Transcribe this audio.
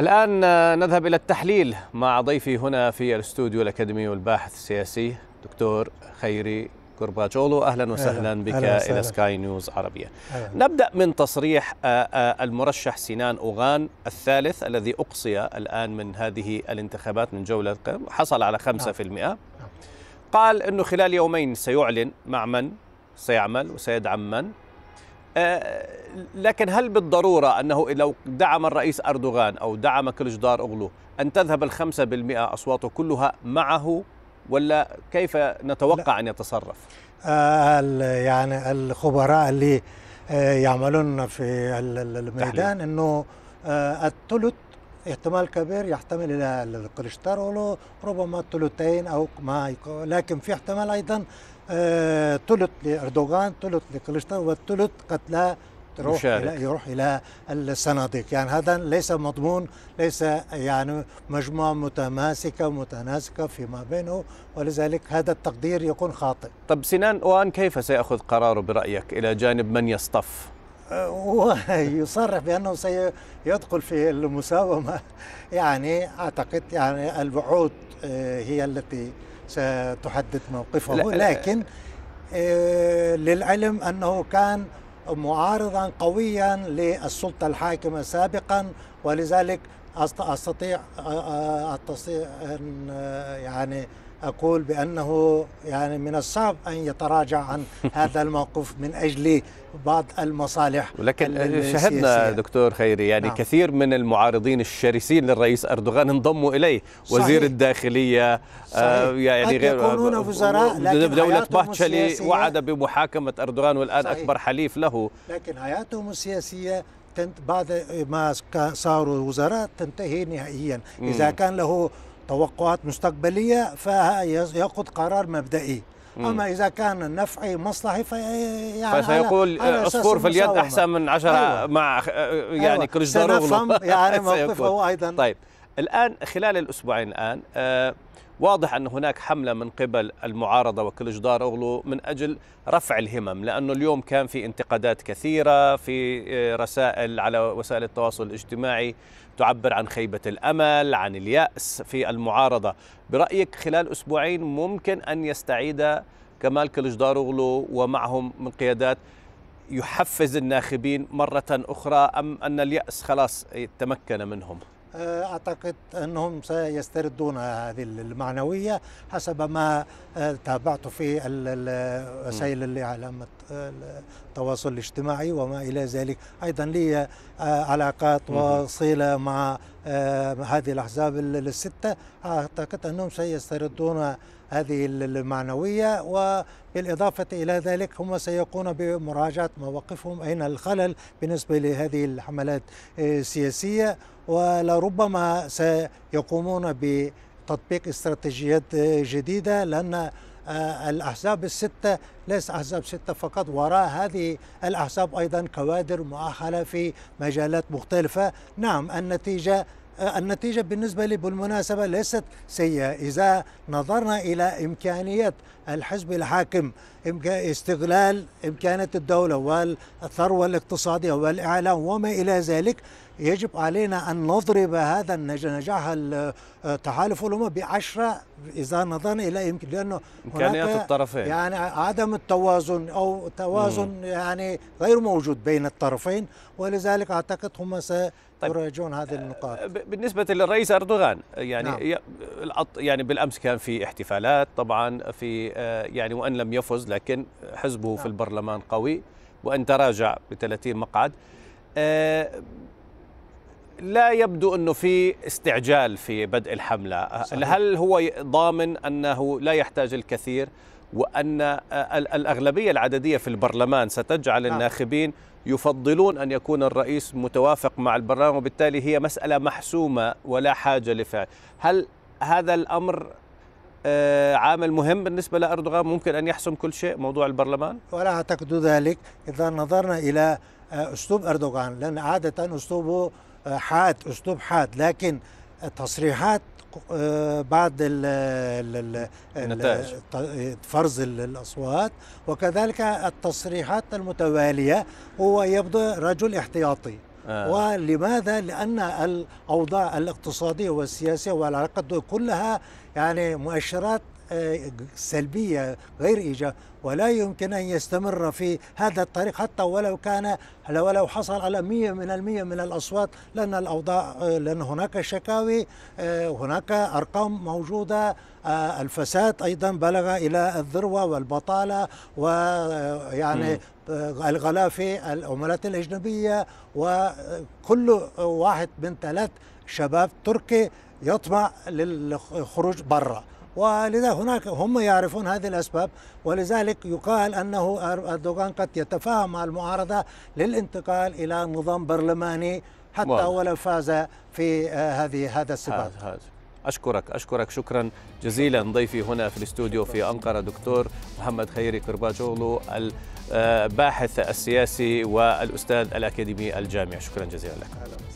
الآن نذهب إلى التحليل مع ضيفي هنا في الاستوديو الأكاديمي والباحث السياسي دكتور خيري كورباتشولو أهلا وسهلا أهلا بك أهلا إلى سكاي نيوز عربية أهلا. نبدأ من تصريح المرشح سينان أوغان الثالث الذي أقصي الآن من هذه الانتخابات من جولة حصل على 5% نعم. نعم. قال أنه خلال يومين سيعلن مع من سيعمل وسيدعم من آه، لكن هل بالضرورة أنه لو دعم الرئيس أردوغان أو دعم كلجدار أغلو أن تذهب الخمسة بالمئة أصواته كلها معه ولا كيف نتوقع أن يتصرف؟ آه، يعني الخبراء اللي آه، يعملون في الميدان أنه الثلث احتمال كبير يحتمل الى الكوليسترول ربما ثلثين او ما لكن في احتمال ايضا آه، ثلث لاردوغان ثلث لكوليسترول والثلث قد لا يروح الى يروح الى الصناديق يعني هذا ليس مضمون ليس يعني مجموعه متماسكه متناسقه فيما بينه ولذلك هذا التقدير يكون خاطئ طب سنان وان كيف سياخذ قراره برايك الى جانب من يصطف ويصرح بأنه سيدخل في المساومة يعني أعتقد يعني الوعود آه، هي التي ستحدد موقفه لا آه، لكن آه، للعلم أنه كان معارضا قويا للسلطة الحاكمة سابقا ولذلك أستطيع أستطيع أن يعني أقول بأنه يعني من الصعب أن يتراجع عن هذا الموقف من أجل بعض المصالح ولكن آه، شهدنا دكتور خيري يعني نعم. كثير من المعارضين الشرسين للرئيس أردوغان انضموا إليه صحيح. وزير الداخلية آه، صحيح. آه يعني غير يكونون وزراء آه، لكن دولة باتشالي وعد بمحاكمة أردوغان والآن صحيح. أكبر حليف له لكن حياتهم السياسية بعد ما صاروا وزراء تنتهي نهائيا إذا كان له توقعات مستقبلية فيأخذ قرار مبدئي أما إذا كان نفعي مصلحي في يعني فسيقول عصفور في اليد أحسن من عشرة أيوة. مع يعني أيوة. كريستيانو سنفهم يعني موقفه أيضا طيب الآن خلال الأسبوعين الآن آه واضح أن هناك حملة من قبل المعارضة وكلجدار أغلو من أجل رفع الهمم لأنه اليوم كان في انتقادات كثيرة في آه، رسائل على وسائل التواصل الاجتماعي تعبر عن خيبة الأمل عن اليأس في المعارضة برأيك خلال أسبوعين ممكن أن يستعيد كمال أغلو ومعهم من قيادات يحفز الناخبين مرة أخرى أم أن اليأس خلاص تمكن منهم؟ آه، أعتقد أنهم سيستردون هذه المعنوية حسب ما آه، تابعت في وسائل الإعلام التواصل الاجتماعي وما إلى ذلك أيضا لي آه، علاقات وصلة مع آه، هذه الأحزاب الستة أعتقد أنهم سيستردون هذه المعنوية وبالإضافة إلى ذلك هم سيقومون بمراجعة مواقفهم أين الخلل بالنسبة لهذه الحملات آه، السياسية ولربما سيقومون بتطبيق استراتيجيات آه، جديدة لأن آه، الأحزاب الستة ليس أحزاب ستة فقط وراء هذه الأحزاب أيضا كوادر مؤهلة في مجالات مختلفة نعم النتيجة آه، النتيجة بالنسبة لي بالمناسبة ليست سيئة إذا نظرنا إلى إمكانية الحزب الحاكم استغلال إمكانات الدولة والثروة الاقتصادية والإعلام وما إلى ذلك يجب علينا أن نضرب هذا نجاح التحالف الأمم بعشرة إذا نظرنا إلى يمكن لأنه إمكانيات الطرفين يعني عدم التوازن أو توازن مم. يعني غير موجود بين الطرفين ولذلك أعتقد هم س طيب يراجعون هذه النقاط آه، بالنسبة للرئيس أردوغان يعني نعم. يعني بالأمس كان في احتفالات طبعا في آه، يعني وأن لم يفز لكن حزبه في نعم. البرلمان قوي وان تراجع ب 30 مقعد آه، لا يبدو انه في استعجال في بدء الحمله آه، صحيح. هل هو ضامن انه لا يحتاج الكثير وان آه، الاغلبيه العدديه في البرلمان ستجعل نعم. الناخبين يفضلون ان يكون الرئيس متوافق مع البرلمان وبالتالي هي مساله محسومه ولا حاجه لفعل هل هذا الامر آه، عامل مهم بالنسبة لأردوغان ممكن أن يحسم كل شيء موضوع البرلمان؟ ولا أعتقد ذلك إذا نظرنا إلى آه، أسلوب أردوغان لأن عادة أسلوبه آه، حاد أسلوب حاد لكن تصريحات بعد النتائج فرز الاصوات وكذلك التصريحات المتواليه هو يبدو رجل احتياطي آه. ولماذا؟ لأن الأوضاع الاقتصادية والسياسية والعلاقات كلها يعني مؤشرات سلبية غير إيجابية ولا يمكن أن يستمر في هذا الطريق حتى ولو كان ولو حصل على 100% من المية من الأصوات لأن الأوضاع لأن هناك شكاوي هناك أرقام موجودة الفساد أيضا بلغ إلى الذروة والبطالة ويعني الغلاء في العملات الأجنبية وكل واحد من ثلاث شباب تركي يطمع للخروج برا ولذا هناك هم يعرفون هذه الأسباب ولذلك يقال أنه أردوغان قد يتفاهم مع المعارضة للانتقال إلى نظام برلماني حتى واضح. ولو فاز في آه، هذه هذا السباق أشكرك أشكرك شكرا جزيلا ضيفي هنا في الاستوديو في أنقرة دكتور محمد خيري كرباجولو الباحث آه، السياسي والأستاذ الأكاديمي الجامعي شكرا جزيلا لك